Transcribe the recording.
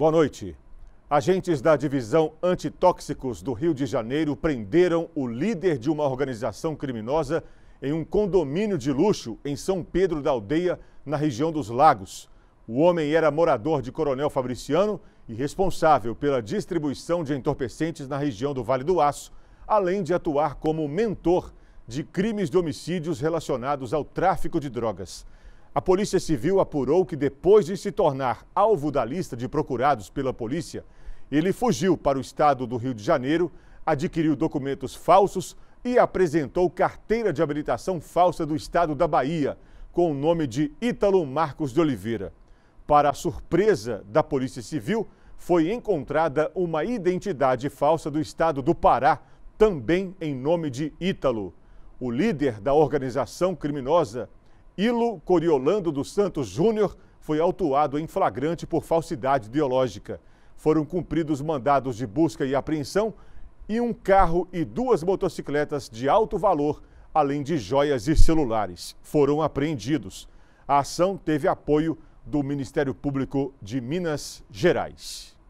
Boa noite. Agentes da divisão antitóxicos do Rio de Janeiro prenderam o líder de uma organização criminosa em um condomínio de luxo em São Pedro da Aldeia, na região dos Lagos. O homem era morador de Coronel Fabriciano e responsável pela distribuição de entorpecentes na região do Vale do Aço, além de atuar como mentor de crimes de homicídios relacionados ao tráfico de drogas. A Polícia Civil apurou que depois de se tornar alvo da lista de procurados pela polícia, ele fugiu para o estado do Rio de Janeiro, adquiriu documentos falsos e apresentou carteira de habilitação falsa do estado da Bahia, com o nome de Ítalo Marcos de Oliveira. Para a surpresa da Polícia Civil, foi encontrada uma identidade falsa do estado do Pará, também em nome de Ítalo. O líder da organização criminosa Ilo Coriolando dos Santos Júnior foi autuado em flagrante por falsidade ideológica. Foram cumpridos mandados de busca e apreensão e um carro e duas motocicletas de alto valor, além de joias e celulares, foram apreendidos. A ação teve apoio do Ministério Público de Minas Gerais.